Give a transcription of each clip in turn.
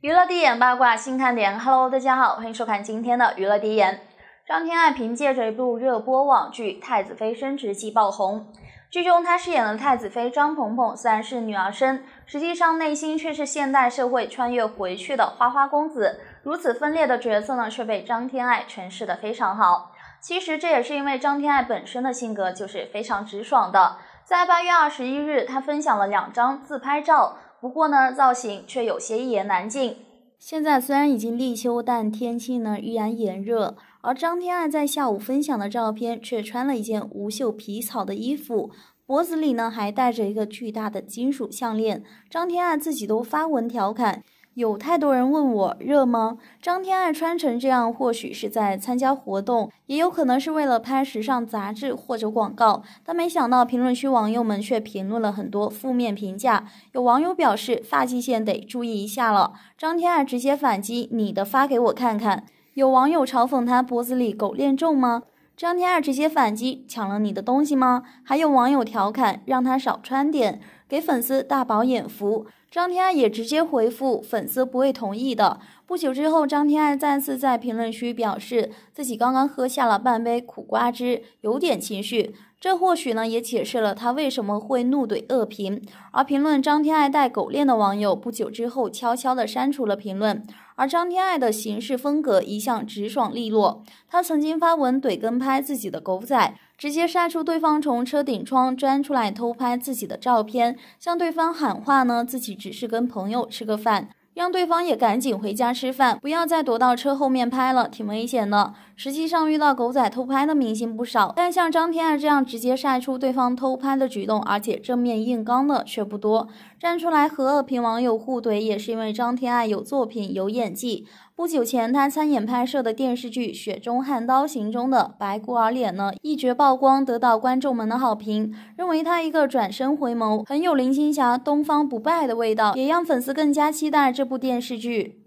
娱乐第一眼八卦新看点，Hello，大家好，欢迎收看今天的娱乐第一眼。张天爱凭借着一部热播网剧《太子妃升职记》爆红，剧中她饰演的太子妃张鹏鹏虽然是女儿身，实际上内心却是现代社会穿越回去的花花公子。如此分裂的角色呢，却被张天爱诠释的非常好。其实这也是因为张天爱本身的性格就是非常直爽的。在八月二十一日，她分享了两张自拍照。不过呢，造型却有些一言难尽。现在虽然已经立秋，但天气呢依然炎热。而张天爱在下午分享的照片却穿了一件无袖皮草的衣服，脖子里呢还戴着一个巨大的金属项链。张天爱自己都发文调侃。有太多人问我热吗？张天爱穿成这样，或许是在参加活动，也有可能是为了拍时尚杂志或者广告。但没想到评论区网友们却评论了很多负面评价。有网友表示发际线得注意一下了，张天爱直接反击：“你的发给我看看。”有网友嘲讽他脖子里狗链重吗？张天爱直接反击抢了你的东西吗？还有网友调侃，让他少穿点，给粉丝大饱眼福。张天爱也直接回复粉丝不会同意的。不久之后，张天爱再次在评论区表示自己刚刚喝下了半杯苦瓜汁，有点情绪。这或许呢也解释了他为什么会怒怼恶评。而评论张天爱带狗链的网友，不久之后悄悄的删除了评论。而张天爱的行事风格一向直爽利落，她曾经发文怼跟拍自己的狗仔，直接晒出对方从车顶窗钻出来偷拍自己的照片，向对方喊话呢，自己只是跟朋友吃个饭，让对方也赶紧回家吃饭，不要再躲到车后面拍了，挺危险的。实际上遇到狗仔偷拍的明星不少，但像张天爱这样直接晒出对方偷拍的举动，而且正面硬刚的却不多。站出来和恶评网友互怼，也是因为张天爱有作品、有演技。不久前，他参演拍摄的电视剧《雪中悍刀行》中的白骨儿脸呢，一绝曝光，得到观众们的好评，认为他一个转身回眸，很有林青霞、东方不败的味道，也让粉丝更加期待这部电视剧。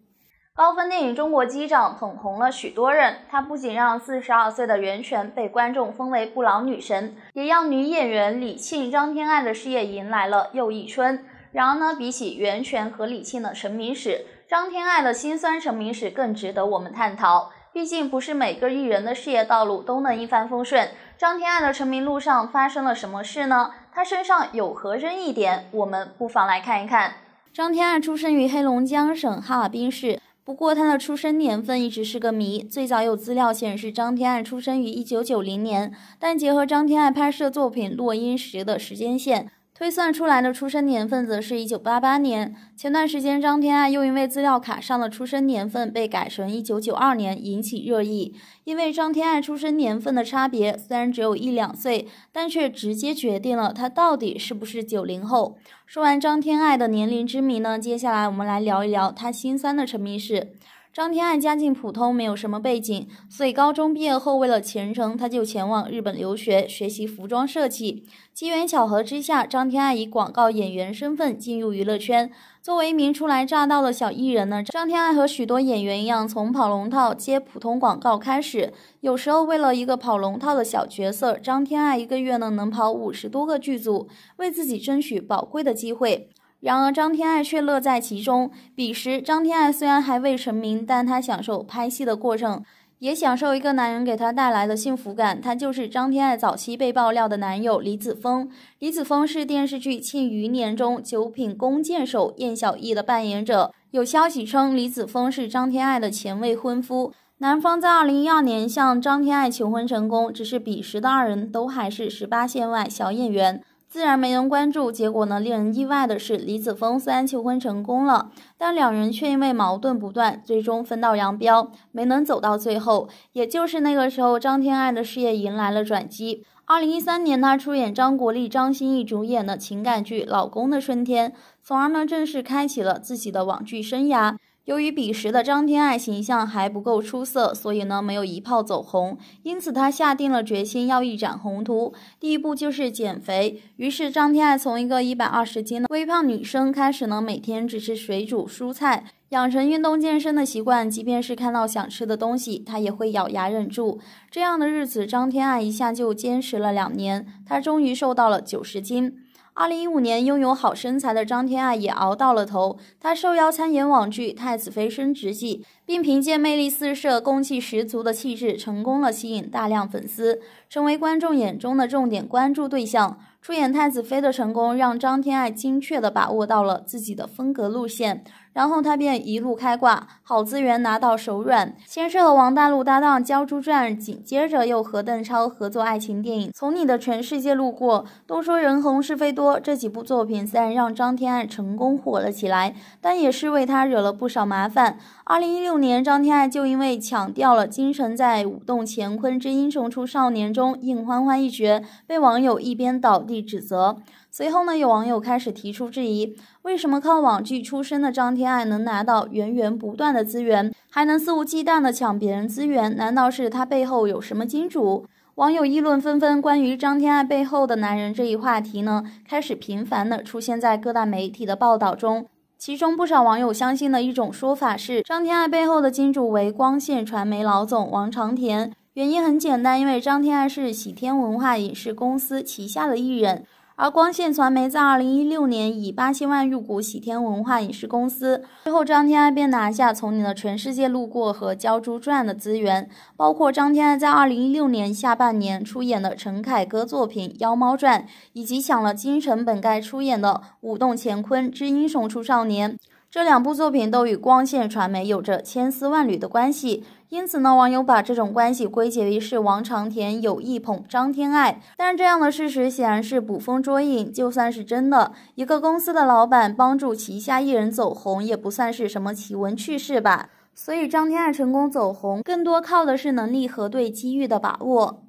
高分电影《中国机长》捧红了许多人，他不仅让四十二岁的袁泉被观众封为不老女神，也让女演员李沁、张天爱的事业迎来了又一春。然而呢，比起袁泉和李沁的成名史，张天爱的辛酸成名史更值得我们探讨。毕竟不是每个艺人的事业道路都能一帆风顺。张天爱的成名路上发生了什么事呢？她身上有何争议点？我们不妨来看一看。张天爱出生于黑龙江省哈尔滨市。不过，他的出生年份一直是个谜。最早有资料显示，张天爱出生于1990年，但结合张天爱拍摄作品《落英时》的时间线。推算出来的出生年份则是一九八八年。前段时间，张天爱又因为资料卡上的出生年份被改成一九九二年，引起热议。因为张天爱出生年份的差别虽然只有一两岁，但却直接决定了他到底是不是九零后。说完张天爱的年龄之谜呢，接下来我们来聊一聊他心酸的成名史。张天爱家境普通，没有什么背景，所以高中毕业后，为了前程，他就前往日本留学学习服装设计。机缘巧合之下，张天爱以广告演员身份进入娱乐圈。作为一名初来乍到的小艺人呢，张天爱和许多演员一样，从跑龙套、接普通广告开始。有时候，为了一个跑龙套的小角色，张天爱一个月呢能跑五十多个剧组，为自己争取宝贵的机会。然而，张天爱却乐在其中。彼时，张天爱虽然还未成名，但她享受拍戏的过程，也享受一个男人给她带来的幸福感。他就是张天爱早期被爆料的男友李子峰。李子峰是电视剧《庆余年》中九品弓箭手燕小艺的扮演者。有消息称，李子峰是张天爱的前未婚夫。男方在2012年向张天爱求婚成功，只是彼时的二人都还是十八线外小演员。自然没人关注。结果呢？令人意外的是，李子峰虽然求婚成功了，但两人却因为矛盾不断，最终分道扬镳，没能走到最后。也就是那个时候，张天爱的事业迎来了转机。二零一三年，她出演张国立、张歆艺主演的情感剧《老公的春天》，从而呢正式开启了自己的网剧生涯。由于彼时的张天爱形象还不够出色，所以呢没有一炮走红。因此，他下定了决心要一展宏图，第一步就是减肥。于是，张天爱从一个一百二十斤的微胖女生开始呢，每天只吃水煮蔬菜，养成运动健身的习惯。即便是看到想吃的东西，她也会咬牙忍住。这样的日子，张天爱一下就坚持了两年，她终于瘦到了九十斤。二零一五年，拥有好身材的张天爱也熬到了头。她受邀参演网剧《太子妃升职记》，并凭借魅力四射、攻气十足的气质，成功了吸引大量粉丝，成为观众眼中的重点关注对象。出演太子妃的成功，让张天爱精确地把握到了自己的风格路线。然后他便一路开挂，好资源拿到手软。先是和王大陆搭档《鲛珠传》，紧接着又和邓超合作爱情电影《从你的全世界路过》。都说人红是非多，这几部作品虽然让张天爱成功火了起来，但也是为他惹了不少麻烦。二零一六年，张天爱就因为抢掉了金晨在《舞动乾坤之英雄出少年》中应欢欢一角，被网友一边倒地指责。随后呢，有网友开始提出质疑：为什么靠网剧出身的张天爱能拿到源源不断的资源，还能肆无忌惮的抢别人资源？难道是他背后有什么金主？网友议论纷纷。关于张天爱背后的男人这一话题呢，开始频繁的出现在各大媒体的报道中。其中不少网友相信的一种说法是，张天爱背后的金主为光线传媒老总王长田。原因很简单，因为张天爱是喜天文化影视公司旗下的艺人。而光线传媒在二零一六年以八千万入股喜天文化影视公司之后，张天爱便拿下《从你的全世界路过》和《鲛珠传》的资源，包括张天爱在二零一六年下半年出演的陈凯歌作品《妖猫传》，以及抢了金城本该出演的《舞动乾坤之英雄出少年》。这两部作品都与光线传媒有着千丝万缕的关系，因此呢，网友把这种关系归结为是王长田有意捧张天爱。但是，这样的事实显然是捕风捉影。就算是真的，一个公司的老板帮助旗下艺人走红，也不算是什么奇闻趣事吧。所以，张天爱成功走红，更多靠的是能力和对机遇的把握。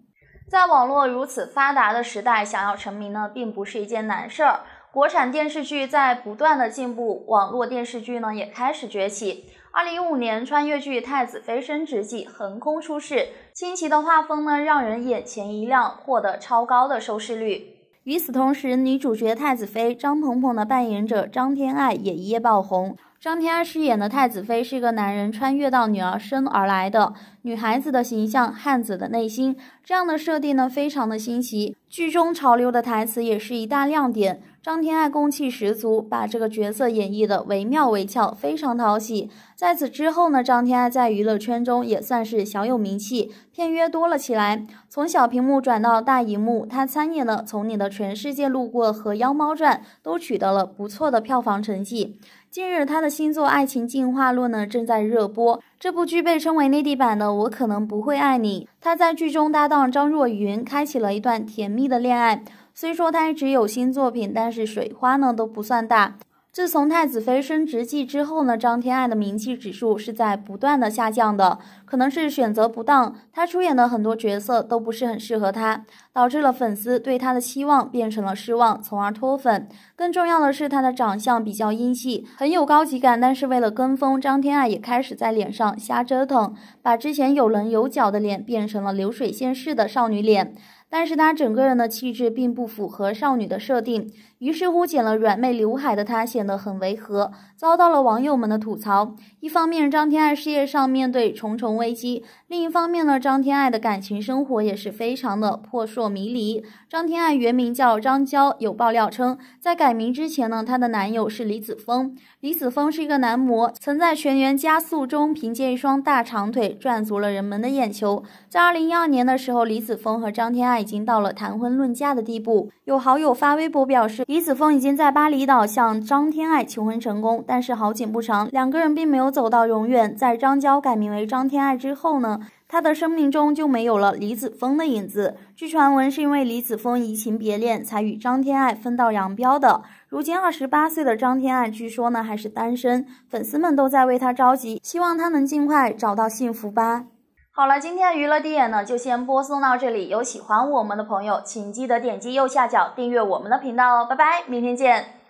在网络如此发达的时代，想要成名呢，并不是一件难事儿。国产电视剧在不断的进步，网络电视剧呢也开始崛起。二零一五年，穿越剧《太子妃升职记》横空出世，新奇的画风呢让人眼前一亮，获得超高的收视率。与此同时，女主角太子妃张鹏鹏的扮演者张天爱也一夜爆红。张天爱饰演的太子妃是一个男人穿越到女儿身而来的女孩子的形象，汉子的内心，这样的设定呢，非常的新奇。剧中潮流的台词也是一大亮点。张天爱攻气十足，把这个角色演绎的惟妙惟肖，非常讨喜。在此之后呢，张天爱在娱乐圈中也算是小有名气，片约多了起来。从小屏幕转到大荧幕，他参演了《从你的全世界路过》和《妖猫传》都取得了不错的票房成绩。近日，他的新作《爱情进化论》呢正在热播。这部剧被称为内地版的《我可能不会爱你》。他在剧中搭档张若昀，开启了一段甜蜜的恋爱。虽说他一直有新作品，但是水花呢都不算大。自从太子妃升职记之后呢，张天爱的名气指数是在不断的下降的，可能是选择不当，她出演的很多角色都不是很适合她，导致了粉丝对她的期望变成了失望，从而脱粉。更重要的是，她的长相比较英气，很有高级感，但是为了跟风，张天爱也开始在脸上瞎折腾，把之前有棱有角的脸变成了流水线式的少女脸。但是她整个人的气质并不符合少女的设定，于是乎剪了软妹刘海的她显得很违和，遭到了网友们的吐槽。一方面，张天爱事业上面对重重危机；另一方面呢，张天爱的感情生活也是非常的扑朔迷离。张天爱原名叫张娇，有爆料称在改名之前呢，她的男友是李子峰。李子峰是一个男模，曾在《全员加速中》凭借一双大长腿赚足了人们的眼球。在二零一二年的时候，李子峰和张天爱。已经到了谈婚论嫁的地步。有好友发微博表示，李子峰已经在巴厘岛向张天爱求婚成功。但是好景不长，两个人并没有走到永远。在张娇改名为张天爱之后呢，她的生命中就没有了李子峰的影子。据传闻，是因为李子峰移情别恋，才与张天爱分道扬镳的。如今二十八岁的张天爱，据说呢还是单身，粉丝们都在为他着急，希望他能尽快找到幸福吧。好了，今天的娱乐第一眼呢，就先播送到这里。有喜欢我们的朋友，请记得点击右下角订阅我们的频道哦。拜拜，明天见。